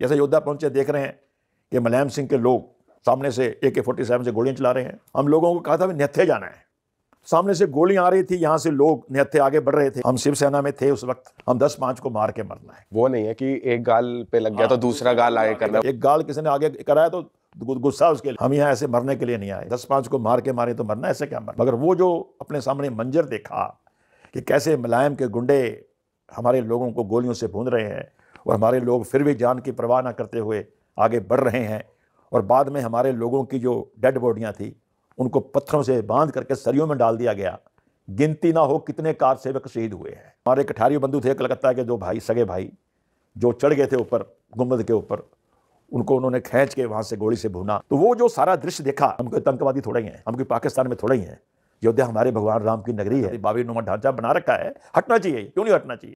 जैसे योद्धा पहुंचे देख रहे हैं कि मुलायम सिंह के लोग सामने से ए के फोर्टी सेवन से गोलियां चला रहे हैं हम लोगों को कहा था नेथे जाना है सामने से गोलियां आ रही थी यहाँ से लोग नेथे आगे बढ़ रहे थे हम शिवसेना में थे उस वक्त हम दस पांच को मार के मरना है वो नहीं है कि एक गाल पे लग गया तो हाँ, दूसरा गाल आगे करना एक गाल किसी ने आगे कराया तो गुस्सा उसके लिए हम यहाँ ऐसे मरने के लिए नहीं आए दस पांच को मार के मारे तो मरना ऐसे क्या मरना मगर वो जो अपने सामने मंजर देखा कि कैसे मुलायम के गुंडे हमारे लोगों को गोलियों से भून रहे हैं और हमारे लोग फिर भी जान की परवाह ना करते हुए आगे बढ़ रहे हैं और बाद में हमारे लोगों की जो डेड बॉडियाँ थी उनको पत्थरों से बांध करके सरियों में डाल दिया गया गिनती ना हो कितने कार सेवक शहीद हुए हैं हमारे कठारी बंधु थे कलकत्ता के दो भाई सगे भाई जो चढ़ गए थे ऊपर गुम्बद के ऊपर उनको उन्होंने खींच के वहाँ से गोली से भूना तो वो जो सारा दृश्य देखा हम कोई आतंकवादी थोड़े ही हैं हम कोई पाकिस्तान में थोड़े ही हैं योद्या हमारे भगवान राम की नगरी है बाबी नुमा ढांचा बना रखा है हटना चाहिए क्यों नहीं हटना चाहिए